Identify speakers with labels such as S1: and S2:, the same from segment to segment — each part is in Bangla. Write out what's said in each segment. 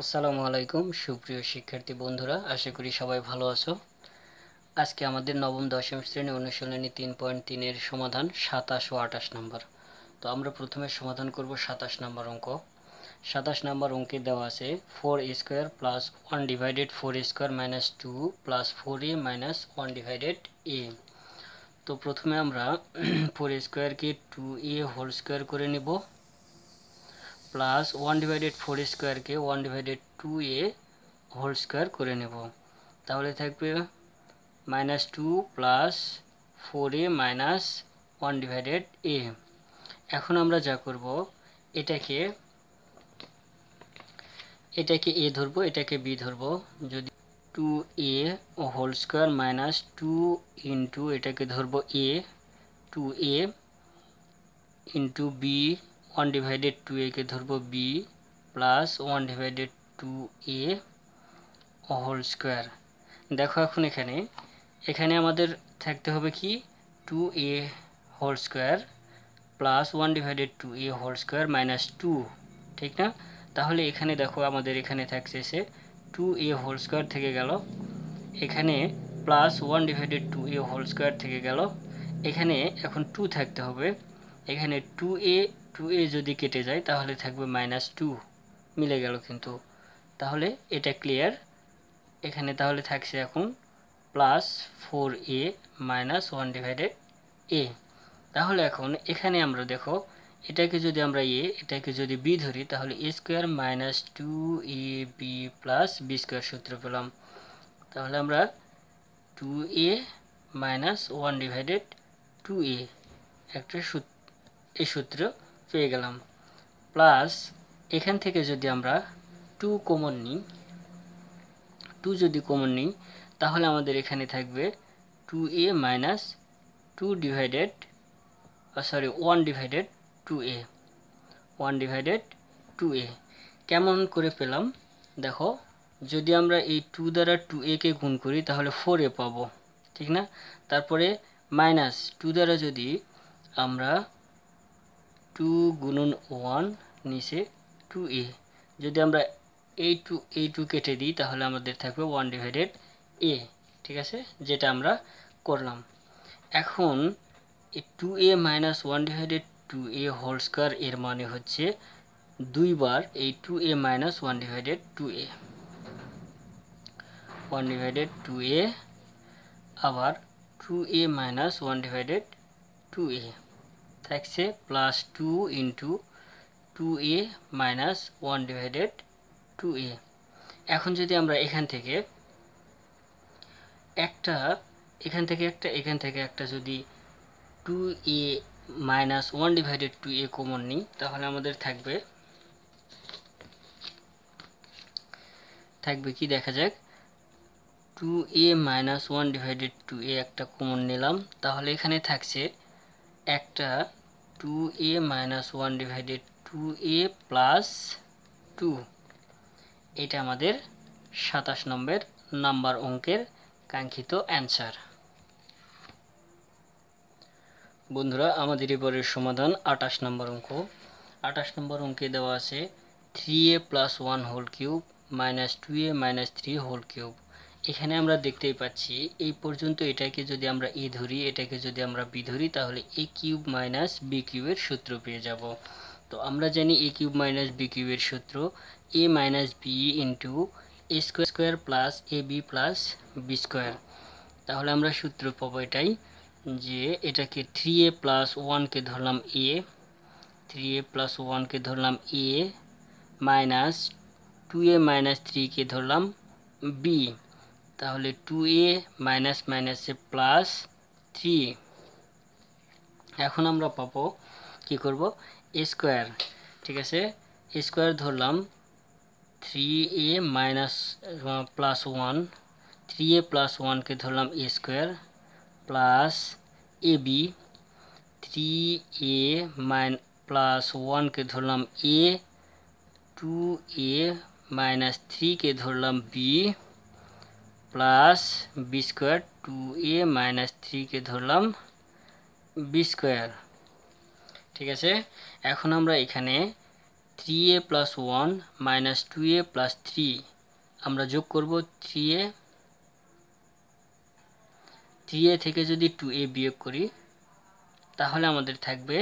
S1: আসসালামু আলাইকুম সুপ্রিয় শিক্ষার্থী বন্ধুরা আশা করি সবাই ভালো আছো আজকে আমাদের নবম দশম শ্রেণী অনুশীলনী তিন পয়েন্ট তিনের সমাধান সাতাশ ও আঠাশ নম্বর তো আমরা প্রথমে সমাধান করব সাতাশ নম্বর অঙ্ক সাতাশ নম্বর অঙ্কে দেওয়া আছে four square plus one divided four square minus two plus four A minus one divided A তো প্রথমে আমরা ফোর স্কোয়ারকে টু এ হোল স্কোয়ার করে নেবো প্লাস ওয়ান ডিভাইডেড ফোর স্কোয়ারকে one divided two A whole square করে নেব তাহলে থাকবে minus two plus four A minus one divided A এখন আমরা যা করব এটাকে এটাকে এ ধরবো এটাকে বি ধরবো যদি two A whole square minus two into এটাকে ধরবো A two A into B one divided two একে ধরব B plus one divided two A whole square দেখো এখন এখানে এখানে আমাদের থাকতে হবে কি two A whole square plus one divided two A whole square minus two ঠিক না তাহলে এখানে দেখো আমাদের এখানে থাকছে সে টু এ হোল স্কোয়ার থেকে গেল এখানে plus one divided two A whole square থেকে গেল এখানে এখন টু থাকতে হবে এখানে টু এ টু এ যদি কেটে যায় তাহলে থাকবে মাইনাস টু মিলে গেল কিন্তু তাহলে এটা ক্লিয়ার এখানে তাহলে থাকছে এখন plus four A minus one divided A তাহলে এখন এখানে আমরা দেখো এটাকে যদি আমরা এ এটাকে যদি বি ধরি তাহলে এ square minus two A B plus B square সূত্র পেলাম তাহলে আমরা two A minus one divided two A একটা সূত্র এই সূত্র পেয়ে গেলাম প্লাস এখান থেকে যদি আমরা টু কমন নিই টু যদি কমন নিই তাহলে আমাদের এখানে থাকবে two A minus two divided sorry one divided two A one divided two A কেমন করে পেলাম দেখো যদি আমরা এই টু দ্বারা টু একে গুণ করি তাহলে ফোর এ পাবো ঠিক না তারপরে মাইনাস টু দ্বারা যদি আমরা টু গুণন ওয়ান নিচে টু এ যদি আমরা এই টু এই টু কেটে দিই তাহলে আমাদের থাকবে ওয়ান ডিভাইডেড এ ঠিক আছে যেটা আমরা করলাম এখন two A minus one divided two A whole square এর মানে হচ্ছে দুইবার এই two A minus one divided two A one divided two A আবার two A minus one divided two A থাকছে plus two into two A minus one divided two A এখন যদি আমরা এখান থেকে একটা এখান থেকে একটা এখান থেকে একটা যদি two A minus one divided two A common নিই তাহলে আমাদের থাকবে থাকবে কি দেখা যাক two A minus one divided two A একটা কমন নিলাম তাহলে এখানে থাকছে একটা টু এ মাইনাস ওয়ান ডিভাইডেড টু এ প্লাস টু এটা আমাদের সাতাশ নম্বর নাম্বার অঙ্কের কাঙ্ক্ষিত অ্যান্সার বন্ধুরা আমাদের এবারের সমাধান আটাশ নম্বর অঙ্ক আটাশ নম্বর অঙ্কে দেওয়া আছে three A plus one whole cube minus two A minus three whole cube এখানে আমরা দেখতেই পাচ্ছি এই পর্যন্ত এটাকে যদি আমরা এ ধরি এটাকে যদি আমরা বি ধরি তাহলে এ কিউব মাইনাস বি কিউবের সূত্র পেয়ে যাব তো আমরা জানি এ কিউব মাইনাস বি কিউবের সূত্র A minus B into A square square plus A B plus B square তাহলে আমরা সূত্র পাবো এটাই যে এটাকে থ্রি এ প্লাস ওয়ানকে ধরলাম এ থ্রি এ প্লাস ওয়ানকে ধরলাম A minus two A minus থ্রিকে ধরলাম বি তাহলে 2a - -a + 3 এখন আমরা পাবো কি করব a স্কয়ার ঠিক আছে a স্কয়ার ধরলাম 3a -+ 1 3a + 1 কে ধরলাম a স্কয়ার + ab 3a + 1 কে ধরলাম a 2a - 3 কে ধরলাম b plus B square two এ মাইনাস থ্রিকে ধরলাম বি স্কোয়ার ঠিক আছে এখন আমরা এখানে three A plus one minus two A plus three আমরা যোগ করব থ্রি এ থ্রি এ থেকে যদি টু এ বিয়োগ করি তাহলে আমাদের থাকবে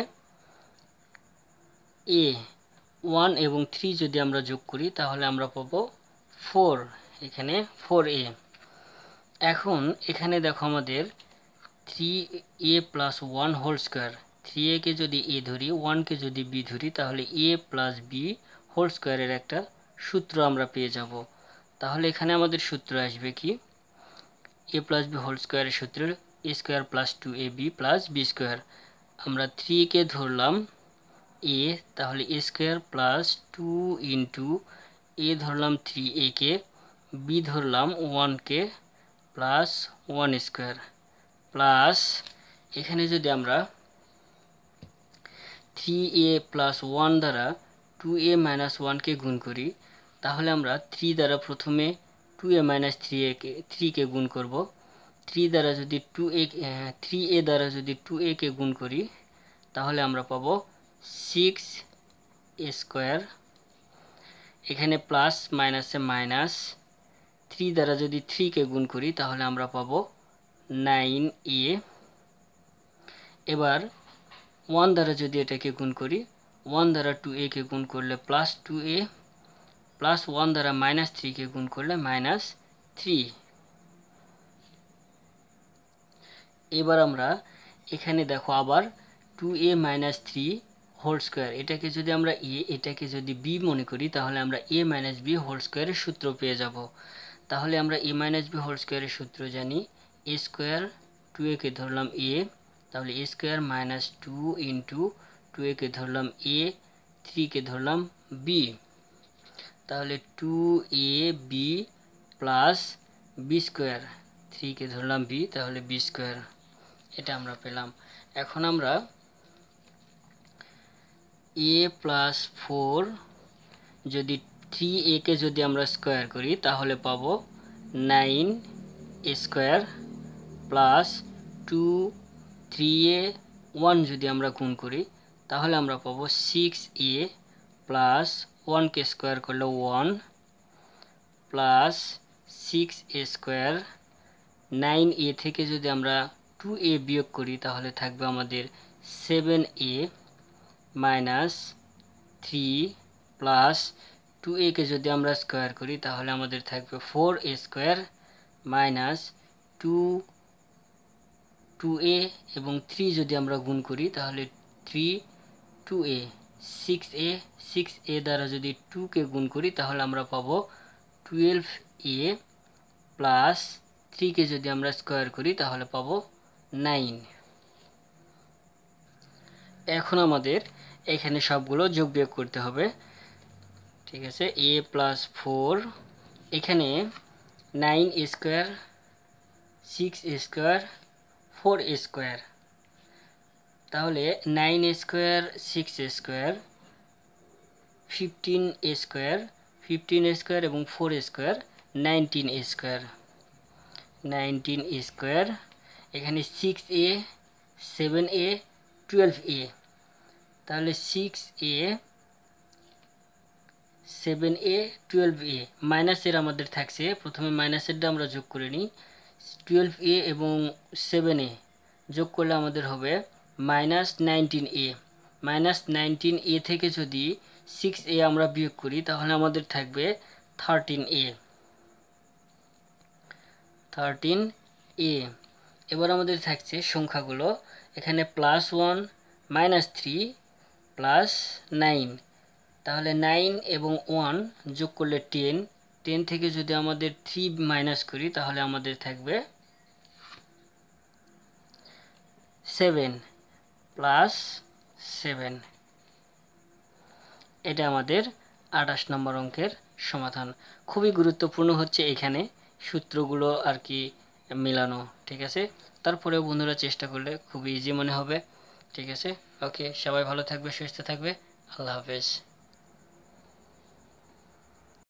S1: এ ওয়ান এবং থ্রি যদি আমরা যোগ করি তাহলে আমরা পাবো ফোর এখানে ফোর এ এখন এখানে দেখো আমাদের three A plus one whole square three একে যদি এ ধরি ওয়ানকে যদি বি ধরি তাহলে এ প্লাস বি হোল স্কোয়ারের একটা সূত্র আমরা পেয়ে যাব তাহলে এখানে আমাদের সূত্র আসবে কি এ প্লাস বি হোল স্কোয়ারের সূত্র A square plus two A B plus B square আমরা থ্রি কে ধরলাম এ তাহলে এ square plus two into A ধরলাম থ্রি একে বি ধরলাম ওয়ানকে প্লাস ওয়ান স্কোয়ার প্লাস এখানে যদি আমরা থ্রি এ প্লাস ওয়ান দ্বারা টু এ মাইনাস ওয়ানকে গুণ করি তাহলে আমরা থ্রি দ্বারা প্রথমে টু এ মাইনাস থ্রি একে থ্রিকে গুণ করব থ্রি দ্বারা যদি টু এ থ্রি এ দ্বারা যদি টু একে গুণ করি তাহলে আমরা পাব সিক্স স্কোয়ার এখানে প্লাস মাইনাসে মাইনাস থ্রি দ্বারা যদি থ্রিকে গুণ করি তাহলে আমরা পাব নাইন এ এবার ওয়ান দ্বারা যদি এটাকে গুণ করি ওয়ান দ্বারা টু একে গুণ করলে প্লাস টু এ প্লাস ওয়ান দ্বারা মাইনাস থ্রিকে গুণ করলে মাইনাস থ্রি এবার আমরা এখানে দেখো আবার টু এ মাইনাস থ্রি হোল স্কোয়ার এটাকে যদি আমরা এ এটাকে যদি বি মনে করি তাহলে আমরা এ মাইনাস বি হোল স্কোয়ারের সূত্র পেয়ে যাব তাহলে আমরা এ মাইনাস বি হোল স্কোয়ারের সূত্র জানি এ স্কোয়ার টু একে ধরলাম এ তাহলে এ square minus two into two একে ধরলাম এ থ্রিকে ধরলাম বি তাহলে two A B plus B square থ্রিকে ধরলাম বি তাহলে বি স্কোয়ার এটা আমরা পেলাম এখন আমরা এ প্লাস ফোর যদি থ্রি একে যদি আমরা স্কোয়ার করি তাহলে পাবো nine square plus two three a one যদি আমরা গুণ করি তাহলে আমরা পাবো সিক্স এ প্লাস ওয়ানকে স্কোয়ার করলে one plus six a square nine a থেকে যদি আমরা টু এ বিয়োগ করি তাহলে থাকবে আমাদের seven a minus three plus two a কে যদি আমরা স্কোয়ার করি তাহলে আমাদের থাকবে four a square minus two two a এবং থ্রি যদি আমরা গুণ করি তাহলে three two a six a six a দ্বারা যদি টুকে গুণ করি তাহলে আমরা পাব টুয়েলভ এ প্লাস থ্রিকে যদি আমরা স্কোয়ার করি তাহলে পাবো নাইন এখন আমাদের এখানে সবগুলো যোগ বিয়োগ করতে হবে ঠিক আছে a + 4 এখানে 9 স্কয়ার 6 স্কয়ার 4 স্কয়ার তাহলে 9 স্কয়ার 6 স্কয়ার 15 স্কয়ার 15 স্কয়ার এবং 4 স্কয়ার 19 স্কয়ার 19 স্কয়ার এখানে 6a 7a 12a তাহলে 6a সেভেন এ টুয়েলভ এ মাইনাসের আমাদের থাকছে প্রথমে মাইনাসেরটা আমরা যোগ করে নিই টুয়েলভ এ এবং সেভেন এ যোগ করলে আমাদের হবে minus nineteen a minus nineteen a থেকে যদি সিক্স এ আমরা বিয়োগ করি তাহলে আমাদের থাকবে থার্টিন এ থার্টিন এ এবার আমাদের থাকছে সংখ্যাগুলো এখানে plus one minus three plus nine তাহলে নাইন এবং ওয়ান যোগ করলে টেন টেন থেকে যদি আমাদের থ্রি মাইনাস করি তাহলে আমাদের থাকবে সেভেন প্লাস সেভেন এটা আমাদের আঠাশ নম্বর অঙ্কের সমাধান খুবই গুরুত্বপূর্ণ হচ্ছে এখানে সূত্রগুলো আর কি মেলানো ঠিক আছে তারপরেও বন্ধুরা চেষ্টা করলে খুব ইজি মনে হবে ঠিক আছে ওকে সবাই ভালো থাকবে সুস্থ থাকবে আল্লাহ হাফেজ